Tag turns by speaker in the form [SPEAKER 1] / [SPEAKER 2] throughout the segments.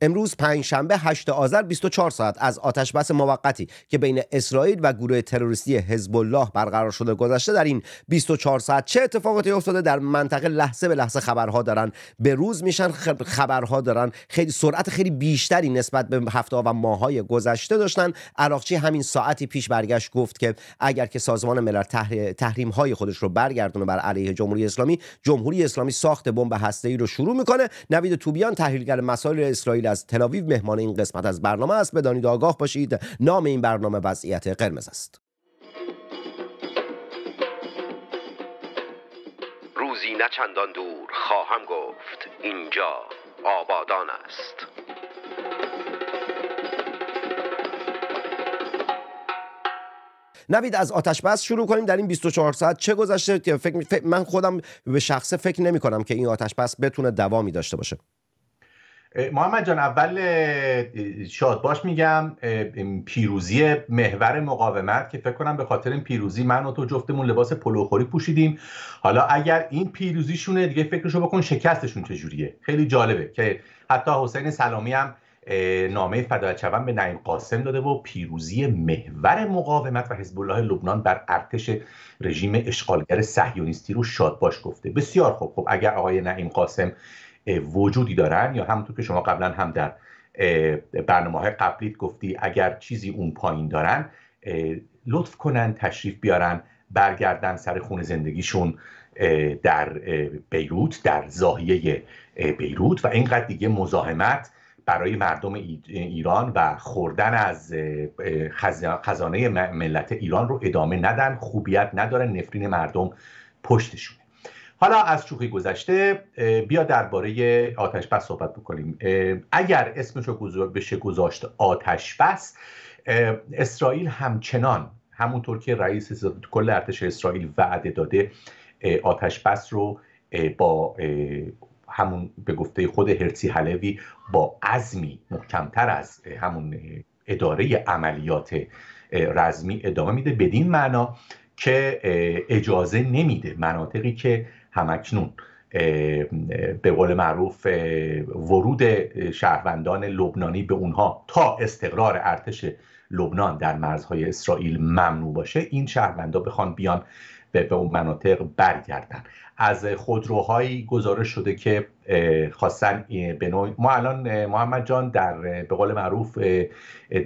[SPEAKER 1] امروز شنبه 8 آذر 24 ساعت از آتش بس موقتی که بین اسرائیل و گروه تروریستی حزب الله برقرار شده گذشته در این 24 ساعت چه اتفاقاتی افتاده در منطقه لحظه به لحظه خبرها دارن به روز میشن خب خبرها دارن خیلی سرعت خیلی بیشتری نسبت به هفته و ماهای گذشته داشتن عراقچی همین ساعتی پیش برگشت گفت که اگر که سازمان ملل تحر... تحریم های خودش رو برگردونه بر علیه جمهوری اسلامی جمهوری اسلامی ساخت بمب هسته رو شروع میکنه نوید توبیان تحلیلگر مسائل اسرائیل از تلاویو مهمان این قسمت از برنامه است بدانید آگاه باشید نام این برنامه وضعیت قرمز است روزی نه چندان دور خواهم گفت اینجا آبادان است نوید از آتش شروع کنیم در این 24 ساعت چه گذشته فکر من خودم به شخصه فکر نمی کنم که این آتش بس بتونه دوامی داشته باشه
[SPEAKER 2] محمد جان اول شاد باش میگم پیروزی محور مقاومت که فکر کنم به خاطر این پیروزی من و تو جفتمون لباس پلوخوری پوشیدیم حالا اگر این پیروزیشونه دیگه فکرشو بکن شکستشون چجوریه خیلی جالبه که حتی حسین سلامی هم نامه فدایت به نعیم قاسم داده و پیروزی محور مقاومت و حزب الله لبنان بر ارتش رژیم اشغالگر صهیونیستی رو شادباش گفته بسیار خوب خب اگر آقای نعیم قاسم وجودی دارن یا همونطور که شما قبلا هم در برنامه های قبلیت گفتی اگر چیزی اون پایین دارن لطف کنن تشریف بیارن برگردن سر خون زندگیشون در بیروت در زاهیه بیروت و اینقدر دیگه مزاحمت برای مردم ایران و خوردن از خزانه ملت ایران رو ادامه ندن خوبیت نداره نفرین مردم پشتشونه حالا از شوخی گذشته بیا درباره آتش بس صحبت بکنیم اگر اسمشو رو بشه گذاشت آتش بس اسرائیل همچنان همونطور که رئیس کل ارتش اسرائیل وعده داده آتش بس رو با همون به گفته خود هرسی حلوی با عزمی محکمتر از همون اداره عملیات رزمی ادامه میده بدین معنا که اجازه نمیده مناطقی که همکنون به قول معروف ورود شهروندان لبنانی به اونها تا استقرار ارتش لبنان در مرزهای اسرائیل ممنوع باشه این شهروندان بخوان بیان به اون مناطق برگردن از خودروهایی گزارش شده که خواستن به نوع ما الان محمد جان در به قول معروف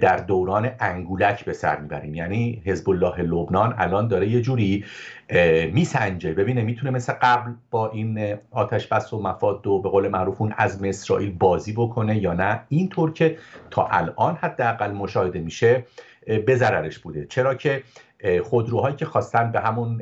[SPEAKER 2] در دوران انگولک به سر میبریم یعنی حزب الله لبنان الان داره یه جوری میسنجه ببینه میتونه مثل قبل با این آتش بس و مفاد و به قول معروف اون از اسرائیل بازی بکنه یا نه اینطور که تا الان حداقل مشاهده میشه به ضررش بوده چرا که خودروهایی که خواستن به همون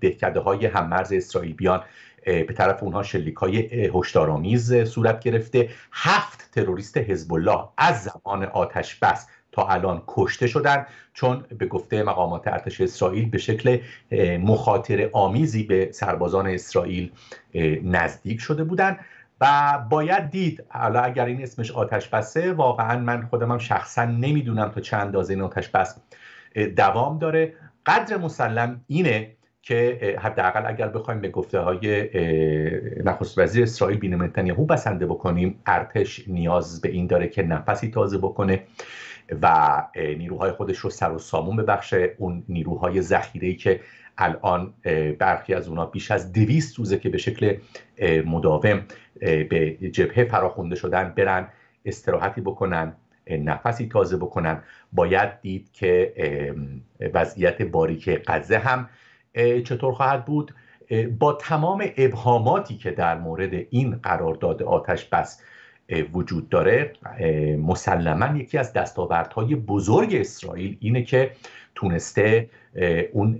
[SPEAKER 2] دهکده های هممرز اسرائیل بیان به طرف اونها شلیک های هشدارآمیز صورت گرفته هفت تروریست حزب الله از زمان آتش بس تا الان کشته شدن چون به گفته مقامات ارتش اسرائیل به شکل مخاطره آمیزی به سربازان اسرائیل نزدیک شده بودند و باید دید حالا اگر این اسمش آتش بسه واقعا من خودمم شخصا نمیدونم تا چند اندازه این آتش دوام داره قدر مسلم اینه که حداقل اگر بخوایم به گفته های نخست وزیر اسرائیل بینیم نتانیاهو بسنده بکنیم ارتش نیاز به این داره که نفسی تازه بکنه و نیروهای خودش رو سر و سامون ببخشه اون نیروهای ذخیره که الان برخی از اونا بیش از دویست روزه که به شکل مداوم به جبهه فراخونده شدن برن استراحتی بکنن نفسی تازه بکنن باید دید که وضعیت باریک غزه هم چطور خواهد بود با تمام ابهاماتی که در مورد این قرارداد آتش بس وجود داره مسلما یکی از دستاوردهای بزرگ اسرائیل اینه که تونسته اون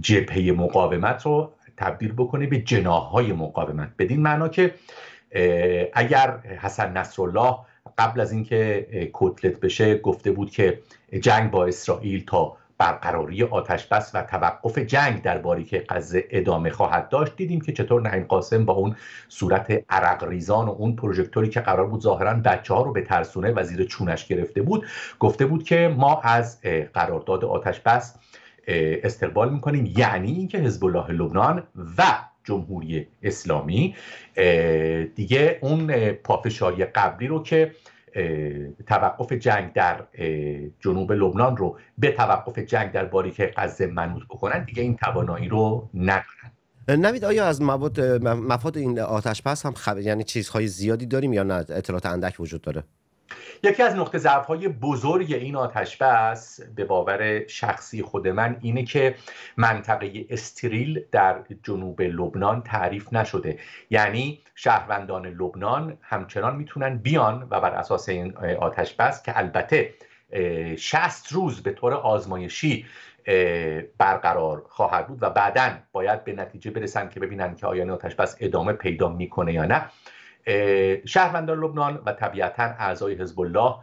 [SPEAKER 2] جبهه مقاومت رو تبدیل بکنه به جناهای مقاومت بدین معنا که اگر حسن نصرالله قبل از اینکه کتلت بشه گفته بود که جنگ با اسرائیل تا برقراری آتش بس و توقف جنگ باری که قضه ادامه خواهد داشت دیدیم که چطور نعیم قاسم با اون صورت عرق ریزان و اون پروژکتوری که قرار بود ظاهرا بچه ها رو به ترسونه وزیر چونش گرفته بود گفته بود که ما از قرارداد آتش بس استقبال میکنیم یعنی اینکه حزب الله لبنان و جمهوری اسلامی دیگه اون پافشاری قبلی رو که توقف جنگ در جنوب لبنان رو به توقف جنگ در که غزه منوط بکنن دیگه این توانایی رو
[SPEAKER 1] ندارن نوید آیا از مفاد این آتش پس هم خب-، یعنی چیزهای زیادی داریم یا نه اطلاعات اندک وجود داره
[SPEAKER 2] یکی از نقطه ضعف های بزرگ این آتش به باور شخصی خود من اینه که منطقه استریل در جنوب لبنان تعریف نشده یعنی شهروندان لبنان همچنان میتونن بیان و بر اساس این آتش که البته 60 روز به طور آزمایشی برقرار خواهد بود و بعدا باید به نتیجه برسن که ببینن که آیا این آتش ادامه پیدا میکنه یا نه شهروندان لبنان و طبیعتا اعضای حزب الله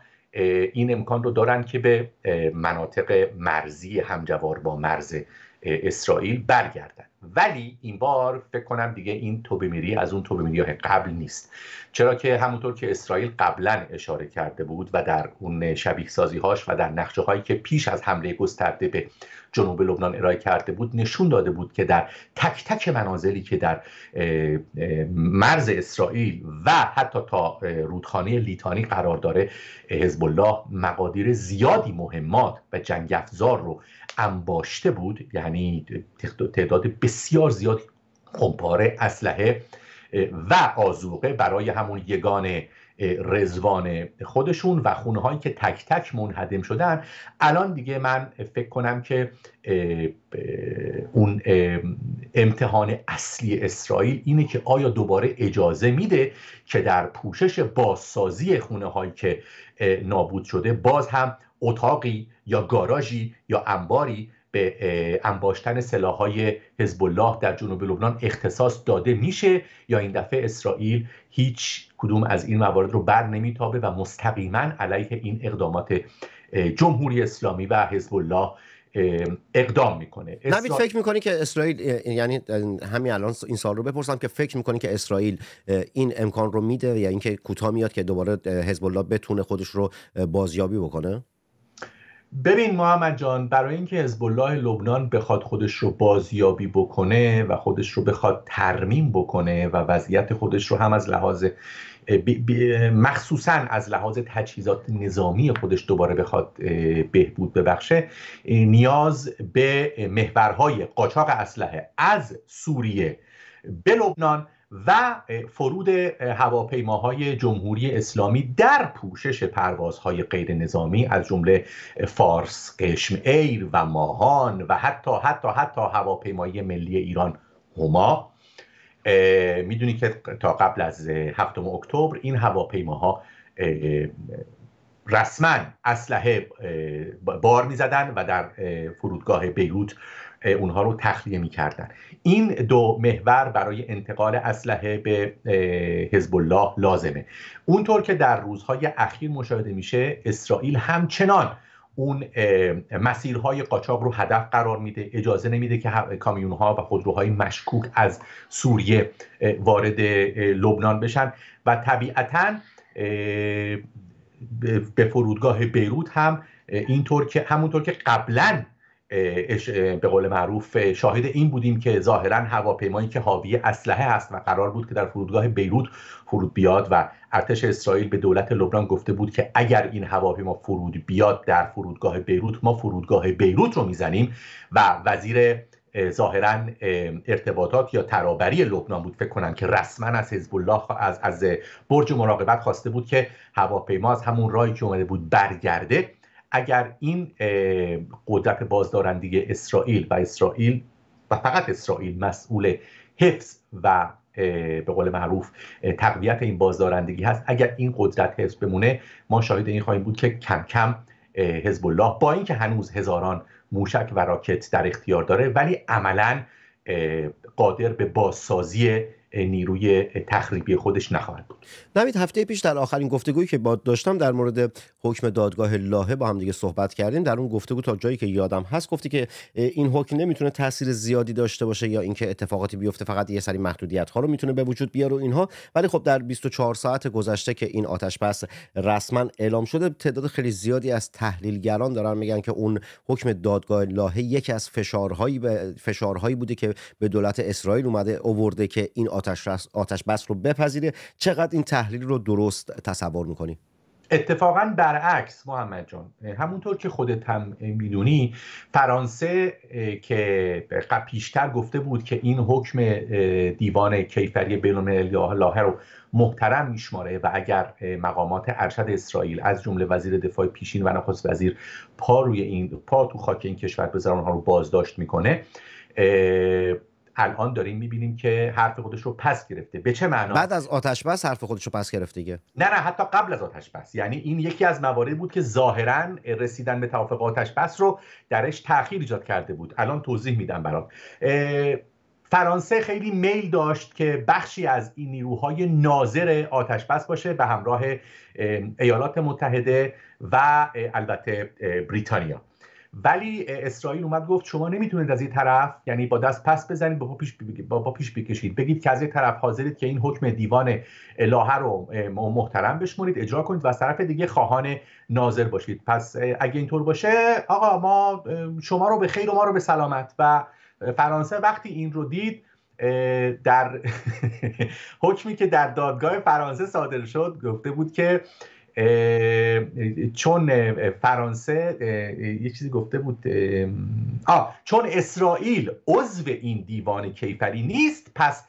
[SPEAKER 2] این امکان رو دارن که به مناطق مرزی همجوار با مرز اسرائیل برگردن ولی این بار فکر کنم دیگه این توبه میری از اون توبه میری قبل نیست چرا که همونطور که اسرائیل قبلا اشاره کرده بود و در اون شبیه سازی هاش و در نقشه هایی که پیش از حمله گسترده به جنوب لبنان ارائه کرده بود نشون داده بود که در تک تک منازلی که در مرز اسرائیل و حتی تا رودخانه لیتانی قرار داره حزب الله مقادیر زیادی مهمات و جنگ افزار رو انباشته بود یعنی تعداد بسیار زیاد خمپاره اسلحه و آزوقه برای همون یگان رزوان خودشون و خونه هایی که تک تک منهدم شدن الان دیگه من فکر کنم که اون امتحان اصلی اسرائیل اینه که آیا دوباره اجازه میده که در پوشش بازسازی خونه هایی که نابود شده باز هم اتاقی یا گاراژی یا انباری به انباشتن سلاحهای حزب الله در جنوب لبنان اختصاص داده میشه یا این دفعه اسرائیل هیچ کدوم از این موارد رو بر نمیتابه و مستقیما علیه این اقدامات جمهوری اسلامی و حزب الله اقدام میکنه فکر
[SPEAKER 1] میکنی که اسرائیل یعنی همین الان این سال رو بپرسم که فکر میکنی که اسرائیل این امکان رو میده یا یعنی اینکه کوتاه میاد که دوباره حزب الله بتونه خودش رو بازیابی بکنه
[SPEAKER 2] ببین محمد جان برای اینکه حزب الله لبنان بخواد خودش رو بازیابی بکنه و خودش رو بخواد ترمیم بکنه و وضعیت خودش رو هم از لحاظ مخصوصا از لحاظ تجهیزات نظامی خودش دوباره بخواد بهبود ببخشه نیاز به محورهای قاچاق اسلحه از سوریه به لبنان و فرود هواپیماهای جمهوری اسلامی در پوشش پروازهای غیر نظامی از جمله فارس قشم ایر و ماهان و حتی حتی حتی هواپیمایی ملی ایران هما میدونی که تا قبل از 7 اکتبر این هواپیماها رسما اسلحه بار میزدن و در فرودگاه بیروت اونها رو تخلیه میکردن این دو محور برای انتقال اسلحه به حزب الله لازمه اونطور که در روزهای اخیر مشاهده میشه اسرائیل همچنان اون مسیرهای قاچاق رو هدف قرار میده اجازه نمیده که کامیونها و خودروهای مشکوک از سوریه وارد لبنان بشن و طبیعتا به فرودگاه بیروت هم اینطور که همونطور که قبلا به قول معروف شاهد این بودیم که ظاهرا هواپیمایی که حاوی اسلحه است و قرار بود که در فرودگاه بیروت فرود بیاد و ارتش اسرائیل به دولت لبنان گفته بود که اگر این هواپیما فرود بیاد در فرودگاه بیروت ما فرودگاه بیروت رو میزنیم و وزیر ظاهرا ارتباطات یا ترابری لبنان بود فکر کنم که رسما از حزب الله از از برج مراقبت خواسته بود که هواپیما از همون راهی که اومده بود برگرده اگر این قدرت بازدارندگی اسرائیل و اسرائیل و فقط اسرائیل مسئول حفظ و به قول معروف تقویت این بازدارندگی هست اگر این قدرت حفظ بمونه ما شاهد این خواهیم بود که کم کم حزب الله با اینکه هنوز هزاران موشک و راکت در اختیار داره ولی عملا قادر به بازسازی نیروی تخریبی خودش نخواهد بود
[SPEAKER 1] نوید هفته پیش در آخرین گفتگویی که با داشتم در مورد حکم دادگاه لاهه با هم دیگه صحبت کردیم در اون گفتگو تا جایی که یادم هست گفتی که این حکم نمیتونه تاثیر زیادی داشته باشه یا اینکه اتفاقاتی بیفته فقط یه سری محدودیت ها رو میتونه به وجود بیاره و اینها ولی خب در 24 ساعت گذشته که این آتش بس رسما اعلام شده تعداد خیلی زیادی از تحلیلگران دارن میگن که اون حکم دادگاه لاهه یکی از فشارهایی به فشارهایی بوده که به دولت اسرائیل اومده اوورده که این آتش, آتش بس رو بپذیره چقدر این تحلیل رو درست تصور میکنی؟
[SPEAKER 2] اتفاقا برعکس محمد جان همونطور که خودت هم میدونی فرانسه که پیشتر گفته بود که این حکم دیوان کیفری بینوم الله رو محترم میشماره و اگر مقامات ارشد اسرائیل از جمله وزیر دفاع پیشین و نخست وزیر پا روی این پا تو خاک این کشور بذارن اونها رو بازداشت میکنه الان داریم میبینیم که حرف خودش رو پس گرفته به چه معنا بعد از
[SPEAKER 1] آتش بس حرف خودش رو پس گرفته دیگه
[SPEAKER 2] نه نه حتی قبل از آتش بس یعنی این یکی از موارد بود که ظاهرا رسیدن به توافق آتش بس رو درش تاخیر ایجاد کرده بود الان توضیح میدم برات فرانسه خیلی میل داشت که بخشی از این نیروهای ناظر آتش بس باشه به همراه ایالات متحده و البته بریتانیا ولی اسرائیل اومد گفت شما نمیتونید از این طرف یعنی با دست پس بزنید با پیش با پیش بکشید بگید که از این طرف حاضرید که این حکم دیوان الهه رو محترم بشمونید اجرا کنید و از طرف دیگه خواهان ناظر باشید پس اگه اینطور باشه آقا ما شما رو به خیر و ما رو به سلامت و فرانسه وقتی این رو دید در حکمی که در دادگاه فرانسه صادر شد گفته بود که چون فرانسه یه چیزی گفته بود آه چون اسرائیل عضو این دیوان کیفری نیست پس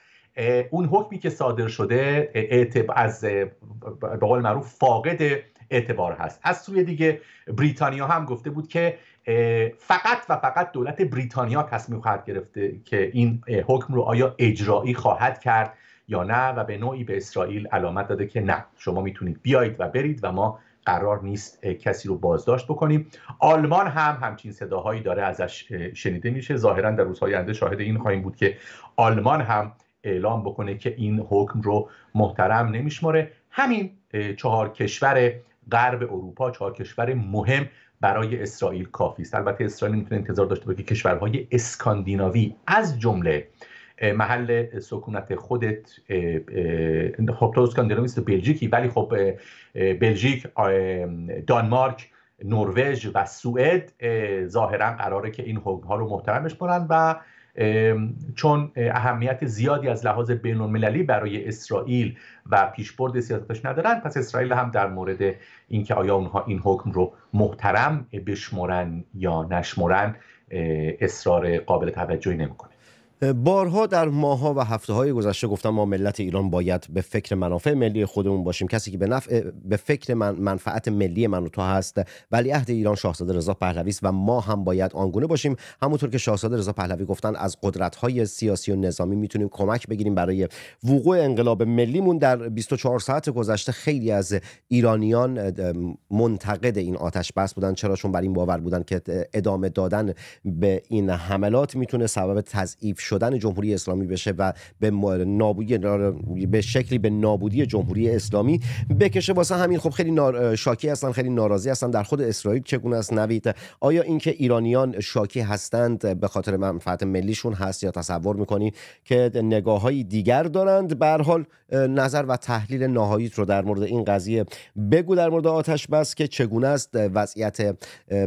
[SPEAKER 2] اون حکمی که صادر شده از به قول معروف فاقد اعتبار هست از سوی دیگه بریتانیا هم گفته بود که فقط و فقط دولت بریتانیا تصمیم خواهد گرفته که این حکم رو آیا اجرایی خواهد کرد یا نه و به نوعی به اسرائیل علامت داده که نه شما میتونید بیایید و برید و ما قرار نیست کسی رو بازداشت بکنیم آلمان هم همچین صداهایی داره ازش شنیده میشه ظاهرا در روزهای آینده شاهد این خواهیم بود که آلمان هم اعلام بکنه که این حکم رو محترم نمیشماره همین چهار کشور غرب اروپا چهار کشور مهم برای اسرائیل کافی است البته اسرائیل میتونه انتظار داشته باشه که کشورهای اسکاندیناوی از جمله محل سکونت خودت خب تو نیست بلژیکی ولی خب بلژیک دانمارک نروژ و سوئد ظاهرا قراره که این حکم ها رو محترمش کنن و چون اهمیت زیادی از لحاظ بین المللی برای اسرائیل و پیشبرد سیاستش ندارن پس اسرائیل هم در مورد اینکه آیا اونها این حکم رو محترم بشمرن یا نشمرن اصرار قابل توجهی نمیکنه
[SPEAKER 1] بارها در ماها و هفته های گذشته گفتم ما ملت ایران باید به فکر منافع ملی خودمون باشیم کسی که به, نفع به فکر من منفعت ملی من و تو هست ولی عهد ایران شاهزاده رضا پهلوی است و ما هم باید آنگونه باشیم همونطور که شاهزاده رضا پهلوی گفتن از قدرت های سیاسی و نظامی میتونیم کمک بگیریم برای وقوع انقلاب ملیمون در 24 ساعت گذشته خیلی از ایرانیان منتقد این آتش بس بودن چرا چون بر این باور بودن که ادامه دادن به این حملات میتونه سبب تضعیف شدن جمهوری اسلامی بشه و به نابودی به شکلی به نابودی جمهوری اسلامی بکشه واسه همین خب خیلی شاکی هستن خیلی ناراضی هستن در خود اسرائیل چگونه است نوید آیا اینکه ایرانیان شاکی هستند به خاطر منفعت ملیشون هست یا تصور میکنی که نگاههایی دیگر دارند به حال نظر و تحلیل نهاییت رو در مورد این قضیه بگو در مورد آتش بس که چگونه است وضعیت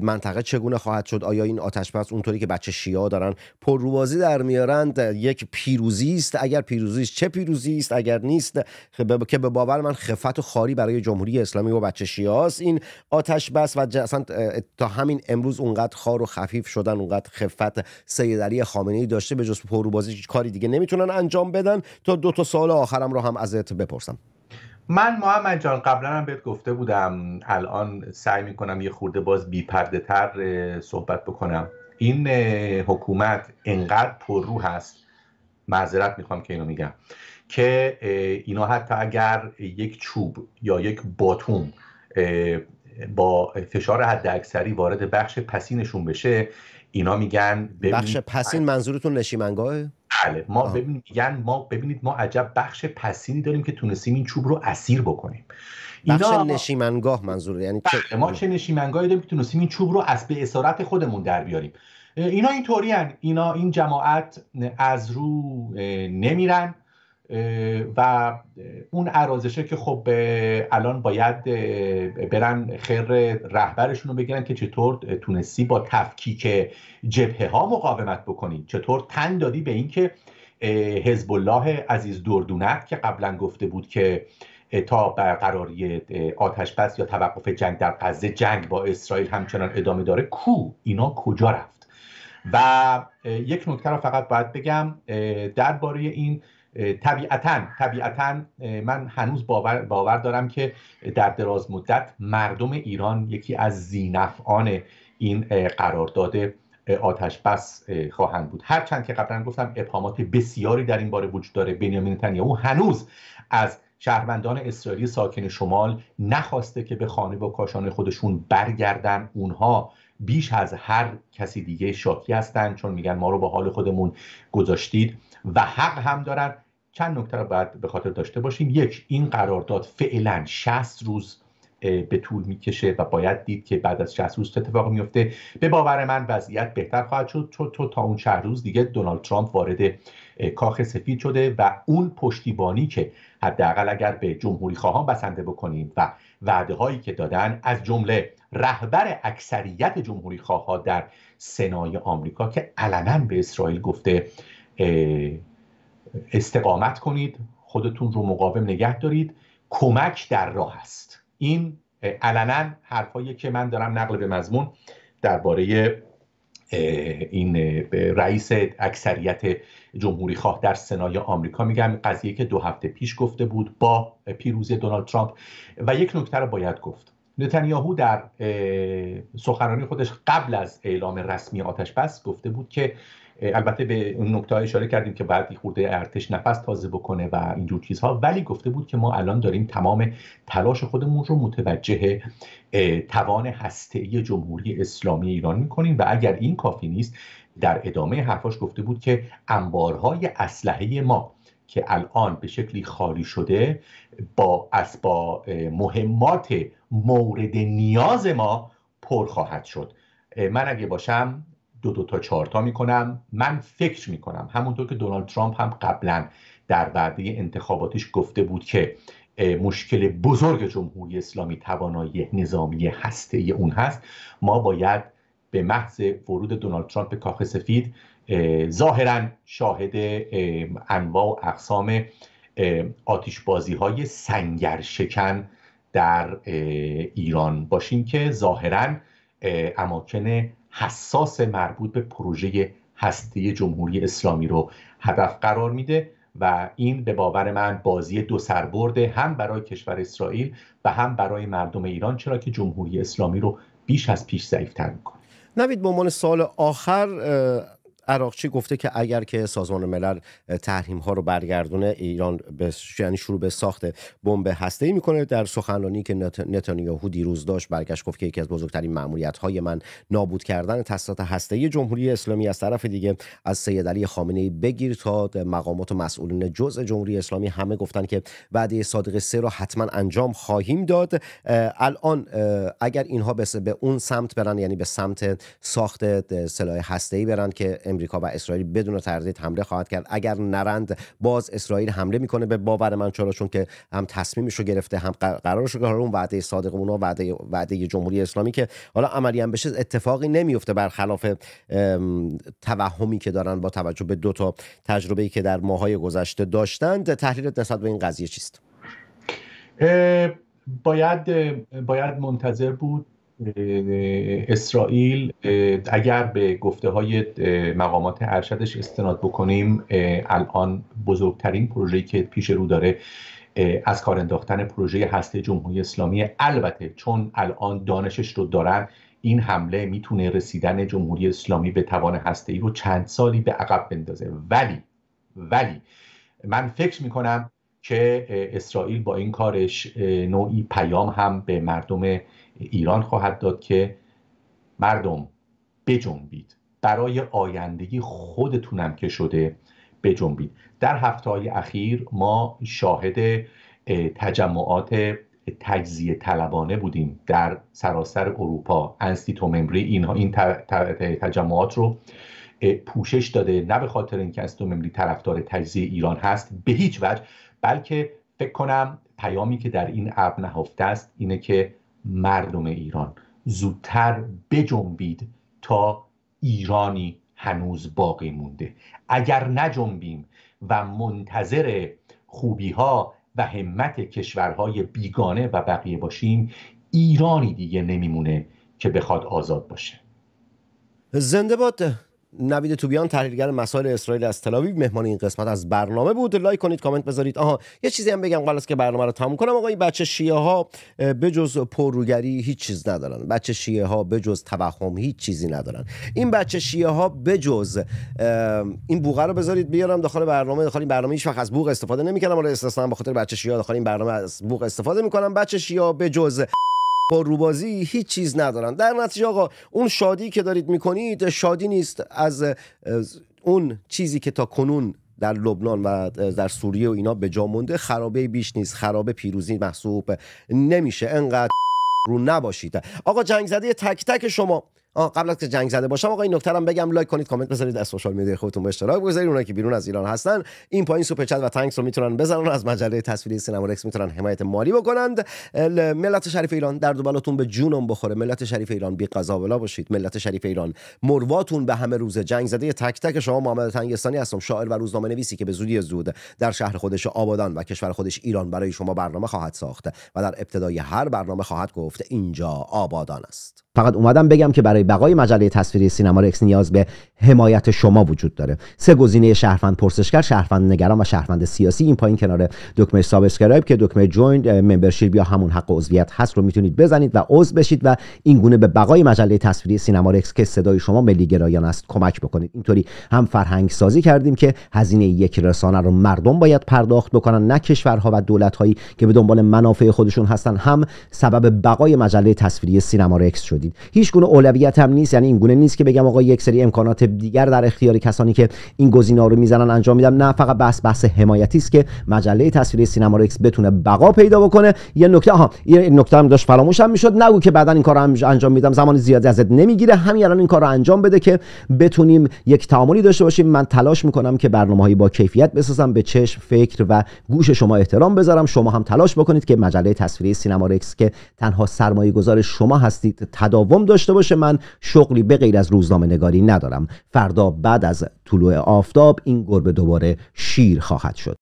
[SPEAKER 1] منطقه چگونه خواهد شد آیا این آتش بس اونطوری که بچه شیعه دارن پرروازی در میارن یک پیروزی است اگر پیروزی است چه پیروزی است اگر نیست خب که به باور من خفت و خاری برای جمهوری اسلامی و بچه شیعاست این آتش بس و اصلا تا همین امروز اونقدر خار و خفیف شدن اونقدر خفت سید علی خامنه ای داشته به جز پروبازی کاری دیگه نمیتونن انجام بدن تا دو تا سال آخرم رو هم ازت بپرسم
[SPEAKER 2] من محمد جان قبلا هم بهت گفته بودم الان سعی میکنم یه خورده باز بی پرده تر صحبت بکنم این حکومت انقدر روح هست معذرت میخوام که اینو میگم که اینا حتی اگر یک چوب یا یک باتوم با فشار حد اکثری وارد بخش پسینشون بشه اینا میگن بخش
[SPEAKER 1] پسین منظورتون نشیمنگاهه؟
[SPEAKER 2] بله ما ببینید میگن ما ببینید ما عجب بخش پسینی داریم که تونستیم این چوب رو اسیر بکنیم بخش نشیمنگاه منظوره یعنی بله، چه ما چه نشیمنگاهی داریم که این چوب رو از به اسارت خودمون در بیاریم اینا اینطوری اینا این جماعت از رو نمیرن و اون عرازشه که خب الان باید برن خیر رهبرشون رو بگیرن که چطور تونستی با تفکیک جبهه ها مقاومت بکنی چطور تن دادی به اینکه حزب الله عزیز دردونت که قبلا گفته بود که تا برقراری آتش بس یا توقف جنگ در غزه جنگ با اسرائیل همچنان ادامه داره کو اینا کجا رفت و یک نکته رو فقط باید بگم درباره این طبیعتا طبیعتا من هنوز باور, باور دارم که در دراز مدت مردم ایران یکی از زینفعان این قرارداد آتش بس خواهند بود هرچند که قبلا گفتم ابهامات بسیاری در این باره وجود داره بنیامین نتانیاهو هنوز از شهروندان اسرائیلی ساکن شمال نخواسته که به خانه و کاشانه خودشون برگردن اونها بیش از هر کسی دیگه شاکی هستند چون میگن ما رو با حال خودمون گذاشتید و حق هم دارن چند نکته رو باید به خاطر داشته باشیم یک این قرارداد فعلا 60 روز به طول میکشه و باید دید که بعد از 60 روز چه میفته به باور من وضعیت بهتر خواهد شد چون تو تا اون 60 روز دیگه دونالد ترامپ وارد کاخ سفید شده و اون پشتیبانی که حداقل اگر به جمهوری خواهان بسنده بکنیم و وعده هایی که دادن از جمله رهبر اکثریت جمهوری خواه در سنای آمریکا که علنا به اسرائیل گفته استقامت کنید خودتون رو مقاوم نگه دارید کمک در راه است این علنا حرفایی که من دارم نقل به مضمون درباره این رئیس اکثریت جمهوری خواه در سنای آمریکا میگم قضیه که دو هفته پیش گفته بود با پیروزی دونالد ترامپ و یک نکته رو باید گفت نتانیاهو در سخنرانی خودش قبل از اعلام رسمی آتش بس گفته بود که البته به اون نکته اشاره کردیم که بعدی خورده ارتش نفس تازه بکنه و اینجور چیزها ولی گفته بود که ما الان داریم تمام تلاش خودمون رو متوجه توان هسته‌ای جمهوری اسلامی ایران میکنیم و اگر این کافی نیست در ادامه حرفاش گفته بود که انبارهای اسلحه ما که الان به شکلی خالی شده با با مهمات مورد نیاز ما پر خواهد شد من اگه باشم دو دو تا چهار تا میکنم من فکر میکنم همونطور که دونالد ترامپ هم قبلا در وعده انتخاباتش گفته بود که مشکل بزرگ جمهوری اسلامی توانایی نظامی هسته اون هست ما باید به محض ورود دونالد ترامپ به کاخ سفید ظاهرا شاهد انواع و اقسام آتش بازی های سنگر شکن در ایران باشیم که ظاهرا اماکن حساس مربوط به پروژه هسته جمهوری اسلامی رو هدف قرار میده و این به باور من بازی دو سربرده هم برای کشور اسرائیل و هم برای مردم ایران چرا که جمهوری اسلامی رو بیش از پیش ضعیفتر میکنه
[SPEAKER 1] نوید به عنوان سال آخر عراقچی گفته که اگر که سازمان ملل تحریم ها رو برگردونه ایران به یعنی شروع به ساخت بمب هسته ای میکنه در سخنرانی که نتانیاهو دیروز داشت برگشت گفت که یکی از بزرگترین ماموریت های من نابود کردن تاسیسات هسته جمهوری اسلامی از طرف دیگه از سید علی خامنه ای بگیر تا مقامات مسئولین جزء جمهوری اسلامی همه گفتن که وعده صادق سه رو حتما انجام خواهیم داد الان اگر اینها به اون سمت برن یعنی به سمت ساخت سلاح هسته برن که امریکا و اسرائیل بدون تردید حمله خواهد کرد اگر نرند باز اسرائیل حمله میکنه به باور من چرا چون که هم تصمیمش رو گرفته هم قرارش رو اون وعده صادق اونا وعده وعده جمهوری اسلامی که حالا هم بشه اتفاقی نمیفته برخلاف توهمی که دارن با توجه به دو تا تجربه ای که در ماهای گذشته داشتند تحلیل نسبت به این قضیه چیست
[SPEAKER 2] باید باید منتظر بود اسرائیل اگر به گفته های مقامات ارشدش استناد بکنیم الان بزرگترین پروژه‌ای که پیش رو داره از کار انداختن پروژه هسته جمهوری اسلامی البته چون الان دانشش رو دارن این حمله میتونه رسیدن جمهوری اسلامی به توان هسته ای رو چند سالی به عقب بندازه ولی ولی من فکر میکنم که اسرائیل با این کارش نوعی پیام هم به مردم ایران خواهد داد که مردم بجنبید برای آیندگی خودتونم که شده بجنبید در هفته های اخیر ما شاهد تجمعات تجزیه طلبانه بودیم در سراسر اروپا ممبری اینها این تجمعات رو پوشش داده نه به خاطر اینکه از تو ملی طرفدار تجزیه ایران هست به هیچ وجه بلکه فکر کنم پیامی که در این اب نهفته است اینه که مردم ایران زودتر بجنبید تا ایرانی هنوز باقی مونده اگر نجنبیم و منتظر خوبی ها و همت کشورهای بیگانه و بقیه باشیم ایرانی دیگه نمیمونه که بخواد آزاد باشه
[SPEAKER 1] زنده باد نوید توبیان تحلیلگر مسائل اسرائیل از تلاوی مهمان این قسمت از برنامه بود لایک کنید کامنت بذارید آها یه چیزی هم بگم قبل از که برنامه رو تموم کنم آقا این بچه شیعه ها بجز پرروگری هیچ چیز ندارن بچه شیعه ها بجز توهم هیچ چیزی ندارن این بچه شیعه ها بجز این بوغه رو بذارید بیارم داخل برنامه داخل این برنامه هیچ وقت از بوغ استفاده نمی‌کردم ولی استثنا به خاطر بچه شیعه داخل این برنامه از بوغ استفاده می‌کنم بچه شیعه بجز با روبازی هیچ چیز ندارن در نتیجه آقا اون شادی که دارید میکنید شادی نیست از اون چیزی که تا کنون در لبنان و در سوریه و اینا به جا مونده خرابه بیش نیست خرابه پیروزی محسوب نمیشه انقدر رو نباشید آقا جنگ زده تک تک شما آه قبل از که جنگ زده باشم آقا این نکته هم بگم لایک کنید کامنت بذارید از سوشال میدیا خودتون به اشتراک بگذارید اونایی که بیرون از ایران هستن این پایین سوپر چت و تانکس رو میتونن بزنن از مجله تصویری سینما رکس میتونن حمایت مالی بکنند ملت شریف ایران در بلاتون به جونم بخوره ملت شریف ایران بی قضا بلا باشید ملت شریف ایران مرواتون به همه روز جنگ زده تک تک شما محمد تنگستانی هستم شاعر و روزنامه نویسی که به زودی زود در شهر خودش آبادان و کشور خودش ایران برای شما برنامه خواهد ساخت و در ابتدای هر برنامه خواهد گفت اینجا آبادان است فقط اومدم بگم که برای بقای مجله تصویری سینما رکس نیاز به حمایت شما وجود داره سه گزینه شهروند پرسشگر شهروند نگران و شهروند سیاسی این پایین کنار دکمه سابسکرایب که دکمه جوین ممبرشیپ یا همون حق عضویت هست رو میتونید بزنید و عضو بشید و اینگونه به بقای مجله تصویری سینما رکس که صدای شما ملی گرایان است کمک بکنید اینطوری هم فرهنگ سازی کردیم که هزینه یک رسانه رو مردم باید پرداخت بکنن نه کشورها و دولت هایی که به دنبال منافع خودشون هستن هم سبب بقای مجله تصویری سینما رکس شدید هیچ گونه اولویت مدت هم نیست یعنی این گونه نیست که بگم آقا یک سری امکانات دیگر در اختیار کسانی که این گزینا رو میزنن انجام میدم نه فقط بس بحث حمایتی است که مجله تصویری سینما رکس بتونه بقا پیدا بکنه یه نکته آها یه نکته هم داشت فراموشم میشد نگو که بعدا این کار انجام میدم زمان زیادی ازت نمیگیره همین الان این کار رو انجام بده که بتونیم یک تعاملی داشته باشیم من تلاش میکنم که های با کیفیت بسازم به چشم فکر و گوش شما احترام بذارم شما هم تلاش بکنید که مجله تصویری سینما رکس که تنها سرمایه شما هستید تداوم داشته باشه من شغلی به غیر از روزنامه نگاری ندارم فردا بعد از طلوع آفتاب این گربه دوباره شیر خواهد شد